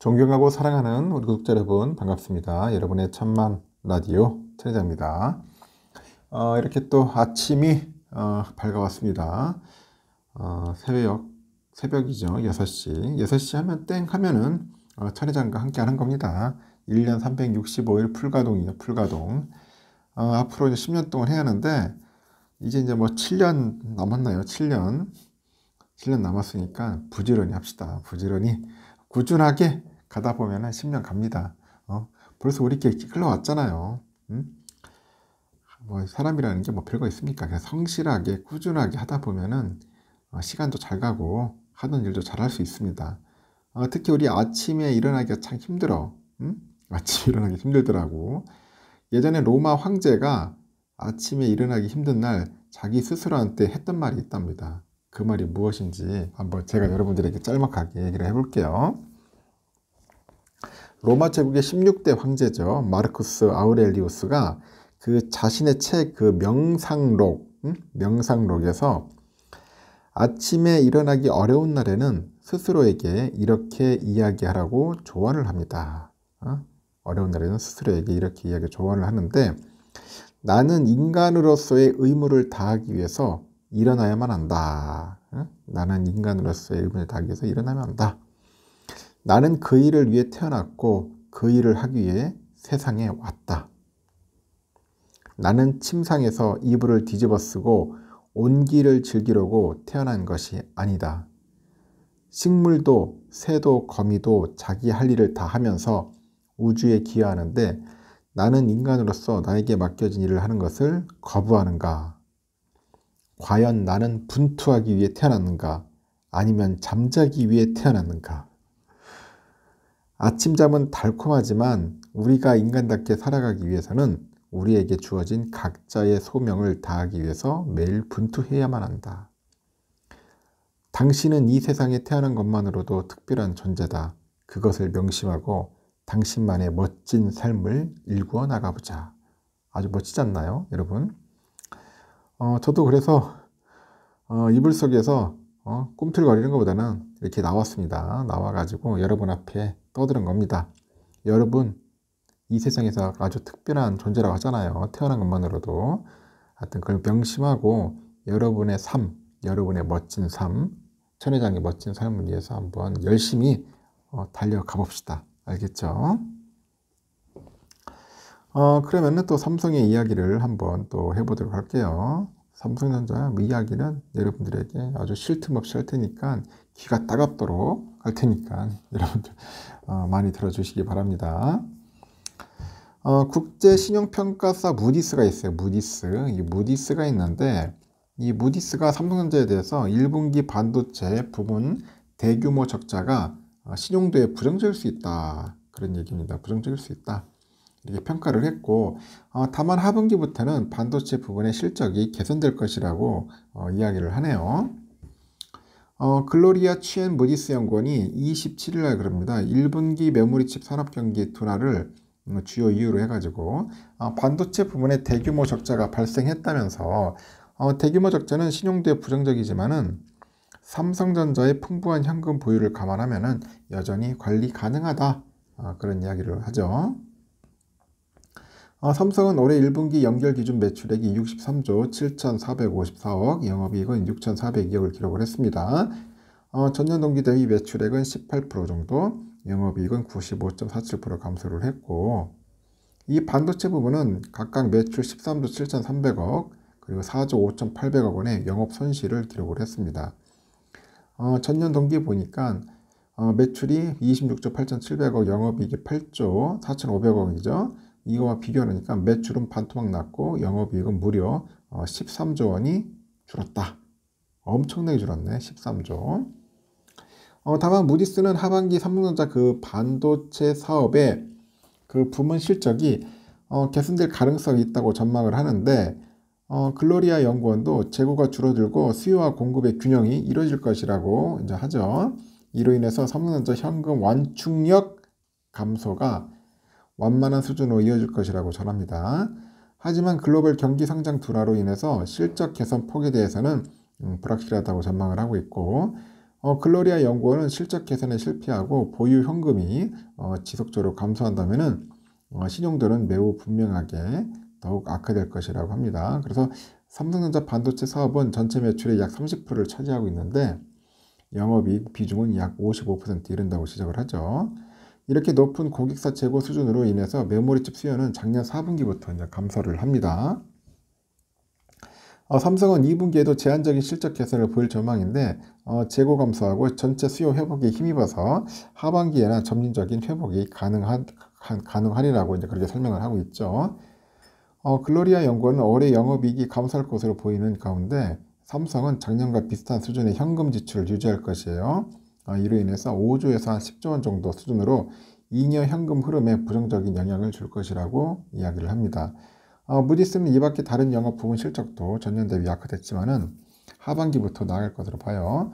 존경하고 사랑하는 우리 구독자 여러분 반갑습니다. 여러분의 천만 라디오 천혜자입니다. 어, 이렇게 또 아침이 어, 밝아왔습니다. 어, 새벽 새벽이죠. 6시 6시 하면 땡 하면은 어, 천혜장과 함께 하는 겁니다. 1년 365일 풀가동이요. 풀가동. 어, 앞으로 이제 10년 동안 해야 하는데 이제 이제 뭐 7년 남았나요? 7년 7년 남았으니까 부지런히 합시다. 부지런히 꾸준하게 가다 보면 10년 갑니다. 어? 벌써 우리 이렇게 흘러왔잖아요. 음? 뭐 사람이라는 게 뭐 별거 있습니까? 그냥 성실하게 꾸준하게 하다 보면은 어, 시간도 잘 가고 하던 일도 잘 할 수 있습니다. 어, 특히 우리 아침에 일어나기가 참 힘들어. 음? 아침에 일어나기 힘들더라고. 예전에 로마 황제가 아침에 일어나기 힘든 날 자기 스스로한테 했던 말이 있답니다. 그 말이 무엇인지 한번 제가 여러분들에게 짤막하게 얘기를 해볼게요. 로마 제국의 16대 황제죠. 마르쿠스 아우렐리우스가 그 자신의 책 그 명상록, 음? 명상록에서 아침에 일어나기 어려운 날에는 스스로에게 이렇게 이야기하라고 조언을 합니다. 어? 어려운 날에는 스스로에게 이렇게 이야기 조언을 하는데 나는 인간으로서의 의무를 다하기 위해서 일어나야만 한다. 나는 인간으로서의 일분의 닭에서 일어나면 한다. 나는 그 일을 위해 태어났고 그 일을 하기 위해 세상에 왔다. 나는 침상에서 이불을 뒤집어 쓰고 온기를 즐기려고 태어난 것이 아니다. 식물도 새도 거미도 자기 할 일을 다 하면서 우주에 기여하는데 나는 인간으로서 나에게 맡겨진 일을 하는 것을 거부하는가? 과연 나는 분투하기 위해 태어났는가? 아니면 잠자기 위해 태어났는가? 아침잠은 달콤하지만 우리가 인간답게 살아가기 위해서는 우리에게 주어진 각자의 소명을 다하기 위해서 매일 분투해야만 한다. 당신은 이 세상에 태어난 것만으로도 특별한 존재다. 그것을 명심하고 당신만의 멋진 삶을 일구어 나가보자. 아주 멋지지 않나요, 여러분? 어, 저도 그래서 어, 이불 속에서 어, 꿈틀거리는 것보다는 이렇게 나왔습니다. 나와가지고 여러분 앞에 떠드는 겁니다. 여러분 이 세상에서 아주 특별한 존재라고 하잖아요. 태어난 것만으로도 하여튼 그걸 명심하고 여러분의 삶, 여러분의 멋진 삶, 천회장의 멋진 삶을 위해서 한번 열심히 어, 달려가 봅시다. 알겠죠? 어, 그러면또 삼성의 이야기를 한번 또 해보도록 할게요. 삼성전자 이야기는 여러분들에게 아주 쉴 틈 없이 할 테니까 귀가 따갑도록 할 테니까 여러분들 어, 많이 들어주시기 바랍니다. 어, 국제 신용평가사 무디스가 있어요. 무디스 이 무디스가 있는데 이 무디스가 삼성전자에 대해서 1분기 반도체 부분 대규모 적자가 어, 신용도에 부정적일 수 있다 그런 얘기입니다. 부정적일 수 있다. 이렇게 평가를 했고 어, 다만 하분기부터는 반도체 부분의 실적이 개선될 것이라고 어, 이야기를 하네요. 어, 글로리아 취엔 무디스 연구원이 27일 날 그럽니다. 1분기 메모리칩 산업 경기 둔화를 음, 주요 이유로 해가지고 어, 반도체 부분의 대규모 적자가 발생했다면서 어, 대규모 적자는 신용도에 부정적이지만은 삼성전자의 풍부한 현금 보유를 감안하면 여전히 관리 가능하다 어, 그런 이야기를 하죠. 아, 삼성은 올해 1분기 연결 기준 매출액이 63조 7,454억, 영업이익은 6,402억을 기록을 했습니다. 어, 전년 동기 대비 매출액은 18% 정도, 영업이익은 95.47% 감소를 했고, 이 반도체 부분은 각각 매출 13조 7,300억, 그리고 4조 5,800억 원의 영업 손실을 기록을 했습니다. 어, 전년 동기 보니까 어, 매출이 26조 8,700억, 영업이익이 8조 4,500억이죠. 이거와 비교하니까 매출은 반토막 났고 영업이익은 무려 13조 어, 원이 줄었다. 엄청나게 줄었네. 13조. 어, 다만 무디스는 하반기 삼성전자 그 반도체 사업의 그 부문 실적이 어, 개선될 가능성이 있다고 전망을 하는데 어, 글로리아 연구원도 재고가 줄어들고 수요와 공급의 균형이 이루어질 것이라고 이제 하죠. 이로 인해서 삼성전자 현금 완충력 감소가 완만한 수준으로 이어질 것이라고 전합니다. 하지만 글로벌 경기 성장 둔화로 인해서 실적 개선 폭에 대해서는 음, 불확실하다고 전망을 하고 있고 어, 글로리아 연구원은 실적 개선에 실패하고 보유 현금이 어, 지속적으로 감소한다면 어, 신용들은 매우 분명하게 더욱 악화될 것이라고 합니다. 그래서 삼성전자 반도체 사업은 전체 매출의 약 30%를 차지하고 있는데 영업이익 비중은 약 55% 이른다고 지적을 하죠. 이렇게 높은 고객사 재고 수준으로 인해서 메모리칩 수요는 작년 4분기부터 이제 감소를 합니다. 어, 삼성은 2분기에도 제한적인 실적 개선을 보일 전망인데 어, 재고 감소하고 전체 수요 회복에 힘입어서 하반기에나 점진적인 회복이 가능한, 가, 능하리라고 이제 그렇게 설명을 하고 있죠. 어, 글로리아 연구원은 올해 영업이익이 감소할 것으로 보이는 가운데 삼성은 작년과 비슷한 수준의 현금 지출을 유지할 것이에요. 아, 이로 인해서 5조에서 한 10조 원 정도 수준으로 2년 현금 흐름에 부정적인 영향을 줄 것이라고 이야기를 합니다. 어, 무디스는 이밖에 다른 영업 부분 실적도 전년 대비 약화됐지만은 하반기부터 나갈 것으로 봐요.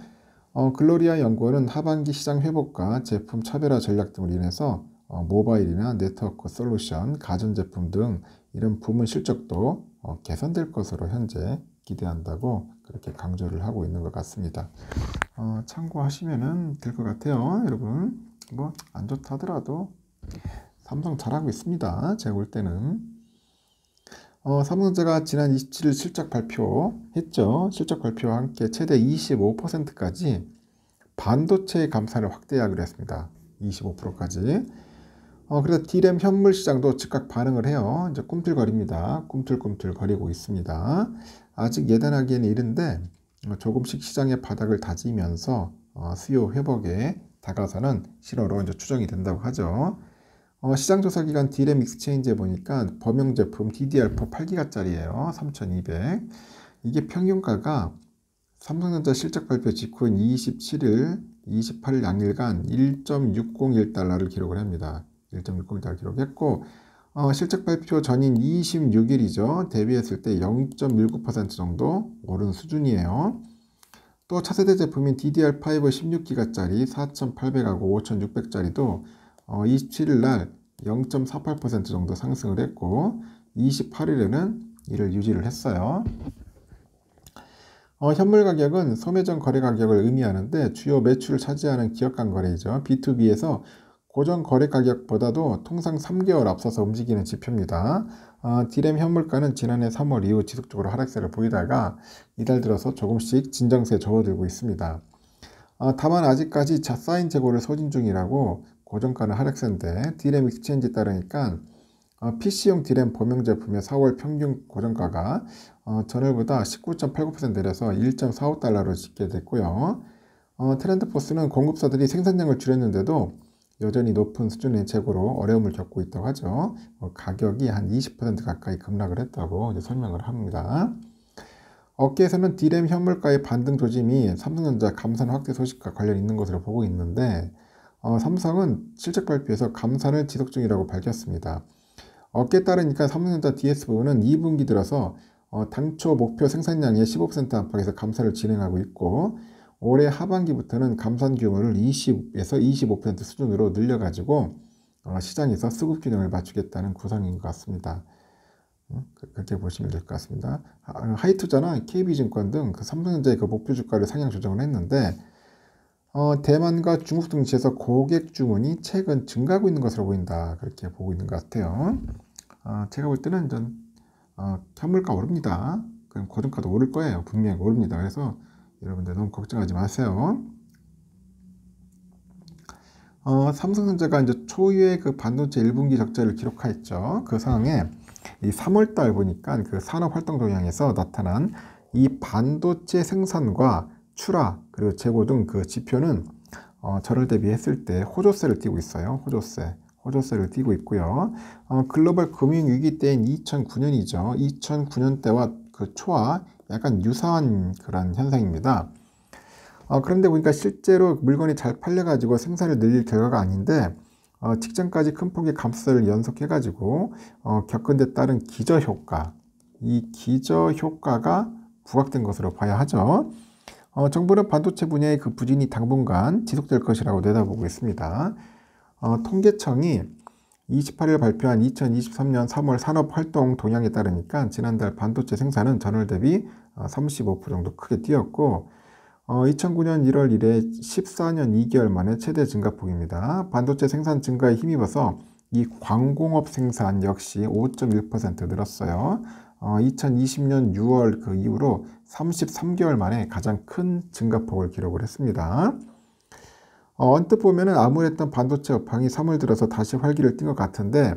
어, 글로리아 연구원은 하반기 시장 회복과 제품 차별화 전략 등으 인해서 어, 모바일이나 네트워크 솔루션, 가전제품 등 이런 부문 실적도 어, 개선될 것으로 현재 기대한다고 그렇게 강조를 하고 있는 것 같습니다. 어, 참고하시면 될 것 같아요. 여러분, 뭐, 안 좋다 하더라도 삼성 잘하고 있습니다. 제가 볼 때는. 어, 삼성전자가 지난 27일 실적 발표했죠. 실적 발표와 함께 최대 25%까지 반도체 감산을 확대하기로 했습니다. 25%까지. 어, 그래서 디램 현물 시장도 즉각 반응을 해요. 이제 꿈틀거립니다. 꿈틀꿈틀 거리고 있습니다. 아직 예단하기에는 이른데 어, 조금씩 시장의 바닥을 다지면서 어, 수요 회복에 다가서는 실어로 이제 추정이 된다고 하죠. 어, 시장 조사 기간 디램 익스체인지에 보니까 범용 제품 DDR4 8기가짜리예요. 3,200. 이게 평균가가 삼성전자 실적 발표 직후인 27일, 28일 양일간 1.601달러를 기록을 합니다. 1.601달러 기록했고 어, 실적 발표 전인 26일이죠. 대비했을 때 0.19% 정도 오른 수준이에요. 또 차세대 제품인 DDR5 16기가짜리 4,800하고 5,600짜리도 어, 27일 날0.48% 정도 상승을 했고 28일에는 이를 유지를 했어요. 어, 현물 가격은 소매점 거래 가격을 의미하는데 주요 매출을 차지하는 기업 간 거래이죠. B2B에서 고정 거래 가격보다도 통상 3개월 앞서서 움직이는 지표입니다. 어, 아, 디램 현물가는 지난해 3월 이후 지속적으로 하락세를 보이다가 이달 들어서 조금씩 진정세 접어들고 있습니다. 어, 다만 아직까지 자사인 재고를 소진 중이라고 고정가는 하락세인데 디램 익스체인지 따르니까 어, 아, PC용 디램 범용 제품의 4월 평균 고정가가 어, 전월보다 19.89% 내려서 1.45달러로 집계됐고요. 어, 트렌드포스는 공급사들이 생산량을 줄였는데도 여전히 높은 수준의 재고로 어려움을 겪고 있다고 하죠. 어, 가격이 한 20% 가까이 급락을 했다고 설명을 합니다. 업계에서는 디램 현물가의 반등 조짐이 삼성전자 감산 확대 소식과 관련 있는 것으로 보고 있는데 어, 삼성은 실적 발표에서 감산을 지속 중이라고 밝혔습니다. 업계 따르니까 삼성전자 DS 부분은 2분기 들어서 어, 당초 목표 생산량의 15% 안팎에서 감산을 진행하고 있고 올해 하반기부터는 감산 규모를 20에서 25% 수준으로 늘려가지고 어, 시장에서 수급 균형을 맞추겠다는 구상인 것 같습니다. 음, 그, 그렇게 보시면 될 것 같습니다. 어, 하이투자나 KB증권 등그 삼성전자의 그 목표 주가를 상향 조정을 했는데 어, 대만과 중국 등지에서 고객 주문이 최근 증가하고 있는 것으로 보인다. 그렇게 보고 있는 것 같아요. 어, 제가 볼 때는 전 어, 현물가 오릅니다. 그럼 고정가도 오를 거예요. 분명히 오릅니다. 그래서 여러분들 너무 걱정하지 마세요. 어, 삼성전자가 이제 초유의 그 반도체 1분기 적자를 기록하였죠. 그 상황에 이 3월달 보니까 그 산업활동 동향에서 나타난 이 반도체 생산과 출하 그리고 재고 등그 지표는 어, 저를 대비했을 때 호조세를 띄고 있어요. 호조세. 호조세를 띄고 있고요. 어, 글로벌 금융위기 때인 2009년이죠. 2009년 때와 그 초와 약간 유사한 그런 현상입니다. 어, 그런데 보니까 실제로 물건이 잘 팔려가지고 생산을 늘릴 결과가 아닌데 어, 직전까지 큰 폭의 감소를 연속해가지고 어, 겪은 데 따른 기저효과 이 기저효과가 부각된 것으로 봐야 하죠. 어, 정부는 반도체 분야의 그 부진이 당분간 지속될 것이라고 내다보고 있습니다. 어, 통계청이 28일 발표한 2023년 3월 산업활동 동향에 따르니까 지난달 반도체 생산은 전월 대비 35% 어, 정도 크게 뛰었고 어, 2009년 1월 이래 14년 2개월 만에 최대 증가폭입니다. 반도체 생산 증가에 힘입어서 이 광공업 생산 역시 5.1% 늘었어요. 어, 2020년 6월 그 이후로 33개월 만에 가장 큰 증가폭을 기록을 했습니다. 어, 언뜻 보면은 암울했던 반도체 업황이 3월 들어서 다시 활기를 띈 것 같은데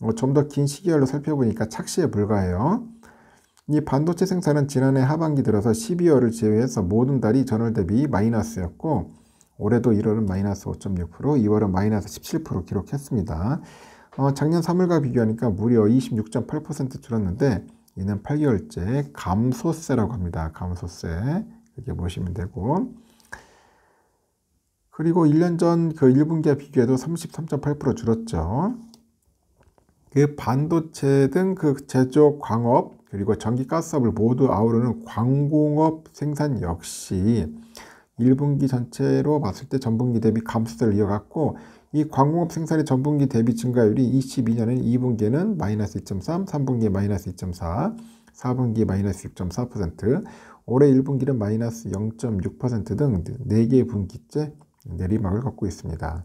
어, 좀더 긴 시기열로 살펴보니까 착시에 불과해요. 이 반도체 생산은 지난해 하반기 들어서 12월을 제외해서 모든 달이 전월 대비 마이너스였고 올해도 1월은 마이너스 5.6%, 2월은 마이너스 17% 기록했습니다. 어, 작년 3월과 비교하니까 무려 26.8% 줄었는데 이는 8개월째 감소세라고 합니다. 감소세 이렇게 보시면 되고 그리고 1년 전 그 1분기와 비교해도 33.8% 줄었죠. 그 반도체 등 그 제조 광업 그리고 전기 가스업을 모두 아우르는 광공업 생산 역시 1분기 전체로 봤을 때 전분기 대비 감소세를 이어갔고 이 광공업 생산의 전분기 대비 증가율이 2 2년에 2분기에는 마이너스 2.3, 3분기에 마이너스 2.4, 4분기에 마이너스 6.4%, 올해 1분기는 마이너스 0.6%등 4개 분기째 내리막을 걷고 있습니다.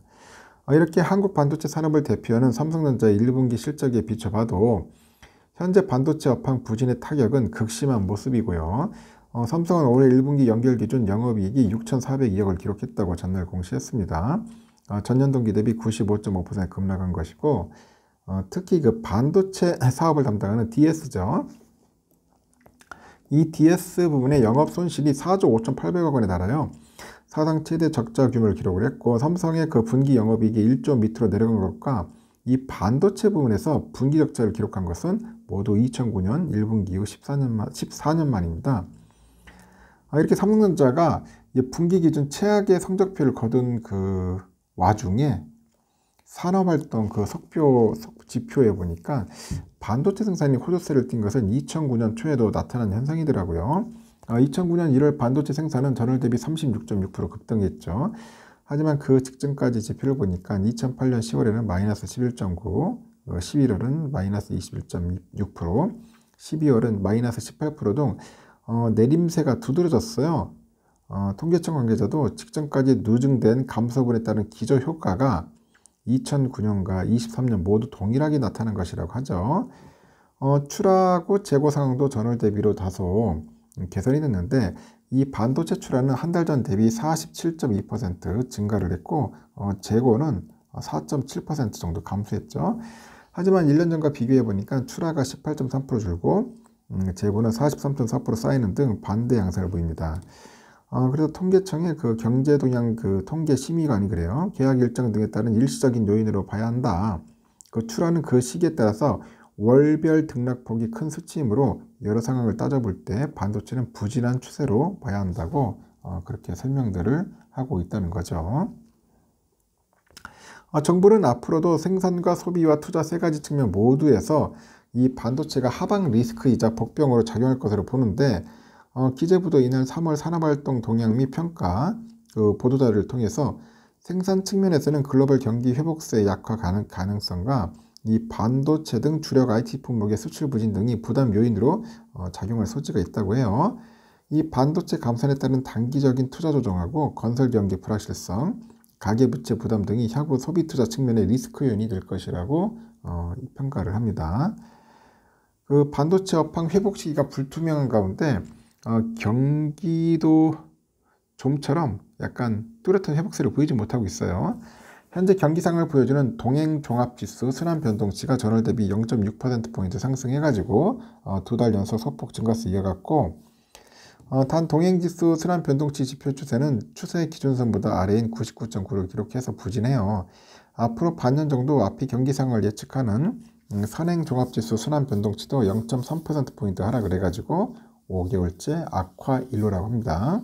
어, 이렇게 한국 반도체 산업을 대표하는 삼성전자의 1분기 실적에 비춰봐도 현재 반도체 업황 부진의 타격은 극심한 모습이고요. 어, 삼성은 올해 1분기 연결 기준 영업이익이 6,402억을 기록했다고 전날 공시했습니다. 어, 전년 동기 대비 95.5% 급락한 것이고 어, 특히 그 반도체 사업을 담당하는 DS죠. 이 DS 부분의 영업 손실이 4조 5,800억 원에 달아요. 사상 최대 적자 규모를 기록을 했고 삼성의 그 분기 영업이익이 1조 밑으로 내려간 것과 이 반도체 부분에서 분기 적자를 기록한 것은 모두 2009년 1분기 이후 14년, 만, 14년 만입니다. 아, 이렇게 삼성전자가 분기 기준 최악의 성적표를 거둔 그 와중에 산업활동 그 석표 지표에 보니까 반도체 생산이 호조세를 띈 것은 2009년 초에도 나타난 현상이더라고요. 2009년 어, 1월 반도체 생산은 전월 대비 36.6% 급등했죠. 하지만 그 직전까지 지표를 보니까 2008년 10월에는 마이너스 11.9, 11월은 어, 마이너스 21.6%, 12월은 마이너스 18%등 어, 내림세가 두드러졌어요. 어, 통계청 관계자도 직전까지 누증된 감소분에 따른 기저 효과가 2009년과 23년 모두 동일하게 나타난 것이라고 하죠. 어, 출하고 재고 상황도 전월 대비로 다소 개선이 됐는데 이 반도체 출하는 한 달 전 대비 47.2% 증가를 했고 어, 재고는 4.7% 정도 감소했죠. 하지만 1년 전과 비교해 보니까 출하가 18.3% 줄고 음, 재고는 43.4% 쌓이는 등 반대 양상을 보입니다. 어, 그래서 통계청의 그 경제 동향 그 통계 심의관이 그래요. 계약 일정 등에 따른 일시적인 요인으로 봐야 한다. 그 출하는 그 시기에 따라서 월별 등락폭이 큰 수치이므로 여러 상황을 따져볼 때 반도체는 부진한 추세로 봐야 한다고 어, 그렇게 설명들을 하고 있다는 거죠. 어, 정부는 앞으로도 생산과 소비와 투자 세 가지 측면 모두에서 이 반도체가 하방 리스크이자 복병으로 작용할 것으로 보는데 어, 기재부도 이날 3월 산업활동 동향 및 평가 그 보도자를 통해서 생산 측면에서는 글로벌 경기 회복세 약화 가능, 가능성과 이 반도체 등 주력 IT 품목의 수출 부진 등이 부담 요인으로 어, 작용할 소지가 있다고 해요. 이 반도체 감산에 따른 단기적인 투자 조정하고 건설 경기 불확실성, 가계부채 부담 등이 향후 소비 투자 측면의 리스크 요인이 될 것이라고 어, 평가를 합니다. 그 반도체 업황 회복 시기가 불투명한 가운데 어, 경기도 좀처럼 약간 뚜렷한 회복세를 보이지 못하고 있어요. 현재 경기상을 보여주는 동행 종합지수 순환 변동치가 전월 대비 0.6%포인트 상승해가지고 어, 두 달 연속 소폭 증가세 이어갔고 어, 단 동행지수 순환 변동치 지표 추세는 추세 의 기준선보다 아래인 99.9를 기록해서 부진해요. 앞으로 반년 정도 앞이 경기상을 예측하는 음, 선행 종합지수 순환 변동치도 0.3%포인트 하락을 해가지고 5개월째 악화 일로라고 합니다.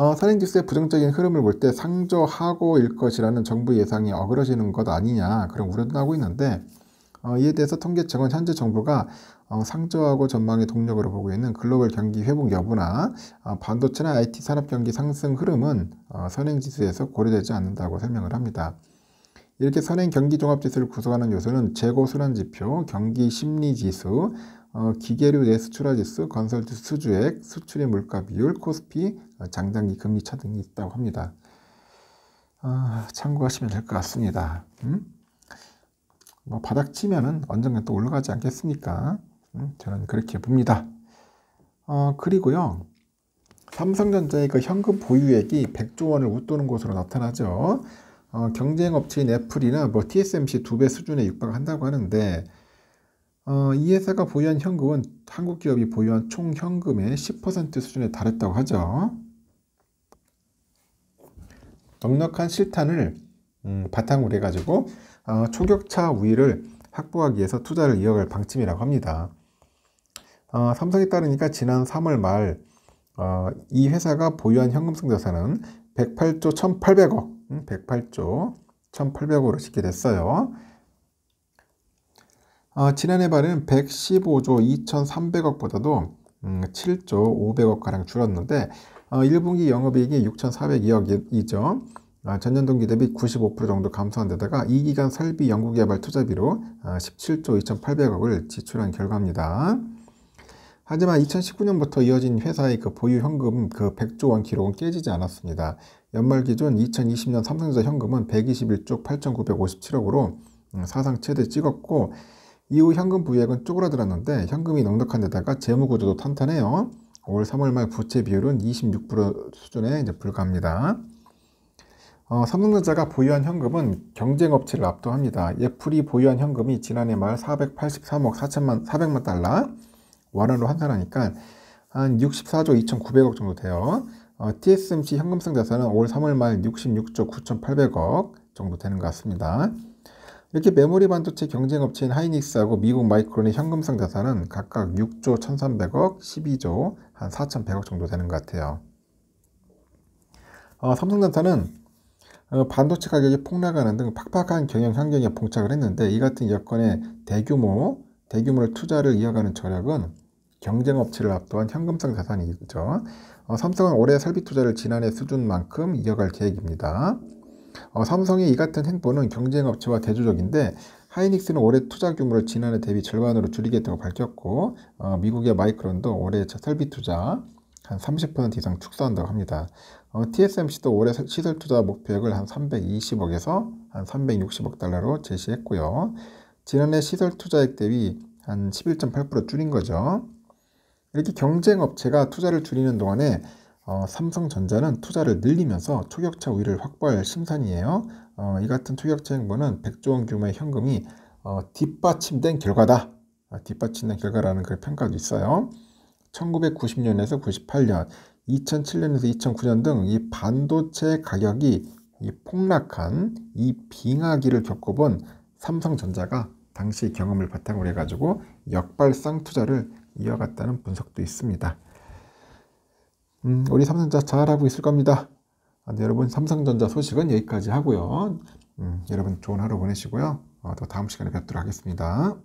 어, 선행지수의 부정적인 흐름을 볼 때 상조하고일 것이라는 정부 예상이 어그러지는 것 아니냐 그런 우려도 하고 있는데 어, 이에 대해서 통계청은 현재 정부가 어, 상조하고 전망의 동력으로 보고 있는 글로벌 경기 회복 여부나 어, 반도체나 IT 산업 경기 상승 흐름은 어, 선행지수에서 고려되지 않는다고 설명을 합니다. 이렇게 선행 경기 종합지수를 구성하는 요소는 재고 순환지표, 경기 심리지수, 어, 기계류 내 수출화지수, 건설주 수주액, 수출의 물가 비율, 코스피, 어, 장단기 금리 차 등이 있다고 합니다. 어, 참고하시면 될 것 같습니다. 음? 뭐 바닥 치면은 언젠간 또 올라가지 않겠습니까? 음? 저는 그렇게 봅니다. 어, 그리고요. 삼성전자의 그 현금 보유액이 100조 원을 웃도는 것으로 나타나죠. 어, 경쟁 업체인 애플이나 뭐 TSMC 두 배 수준에 육박한다고 하는데 어, 이 회사가 보유한 현금은 한국 기업이 보유한 총 현금의 10% 수준에 달했다고 하죠. 넉넉한 실탄을 음, 바탕으로 해가지고 어, 초격차 우위를 확보하기 위해서 투자를 이어갈 방침이라고 합니다. 어, 삼성에 따르니까 지난 3월 말이 어, 회사가 보유한 현금 승자산은 108조 1,800억, 108조 1,800억으로 집계됐어요. 아, 지난해 말은 115조 2,300억보다도 음, 7조 500억가량 줄었는데 어, 1분기 영업이익이 6,402억이죠. 아, 전년 동기 대비 95% 정도 감소한 데다가 이 기간 설비 연구개발 투자비로 아, 17조 2,800억을 지출한 결과입니다. 하지만 2019년부터 이어진 회사의 그 보유 현금 그 100조 원 기록은 깨지지 않았습니다. 연말 기준 2020년 삼성전자 현금은 121조 8,957억으로 음, 사상 최대 찍었고 이후 현금 부액은 쪼그라들었는데 현금이 넉넉한 데다가 재무 구조도 탄탄해요. 5월 3월 말 부채 비율은 26% 수준에 이제 불과합니다. 어, 삼성전자가 보유한 현금은 경쟁업체를 압도합니다. 예풀이 보유한 현금이 지난해 말 483억 4천만 400만 달러 원화로 환산하니까 한 64조 2,900억 정도 돼요. 어, TSMC 현금성 자산은 5월 3월 말 66조 9,800억 정도 되는 것 같습니다. 이렇게 메모리 반도체 경쟁 업체인 하이닉스하고 미국 마이크론의 현금성 자산은 각각 6조 1,300억, 12조, 한 4,100억 정도 되는 것 같아요. 어, 삼성전자는 어, 반도체 가격이 폭락하는 등 팍팍한 경영 환경에 봉착을 했는데 이 같은 여건에 대규모 대규모로 투자를 이어가는 전략은 경쟁 업체를 압도한 현금성 자산이죠. 어, 삼성은 올해 설비 투자를 지난해 수준만큼 이어갈 계획입니다. 어, 삼성의 이 같은 행보는 경쟁 업체와 대조적인데 하이닉스는 올해 투자 규모를 지난해 대비 절반으로 줄이겠다고 밝혔고 어, 미국의 마이크론도 올해 설비 투자 한 30% 이상 축소한다고 합니다. 어, TSMC도 올해 시설 투자 목표액을 한 320억에서 한 360억 달러로 제시했고요. 지난해 시설 투자액 대비 한 11.8% 줄인 거죠. 이렇게 경쟁 업체가 투자를 줄이는 동안에 어, 삼성전자는 투자를 늘리면서 초격차 우위를 확보할 심산이에요. 어, 이 같은 초격차 행보는 100조 원 규모의 현금이 어, 뒷받침된 결과다. 어, 뒷받침된 결과라는 그 평가도 있어요. 1990년에서 98년, 2007년에서 2009년 등 이 반도체 가격이 이 폭락한 이 빙하기를 겪어본 삼성전자가 당시 경험을 바탕으로 해가지고 역발상 투자를 이어갔다는 분석도 있습니다. 음, 우리 삼성전자 잘하고 있을 겁니다. 아, 네, 여러분 삼성전자 소식은 여기까지 하고요. 음, 여러분 좋은 하루 보내시고요. 어, 또 다음 시간에 뵙도록 하겠습니다.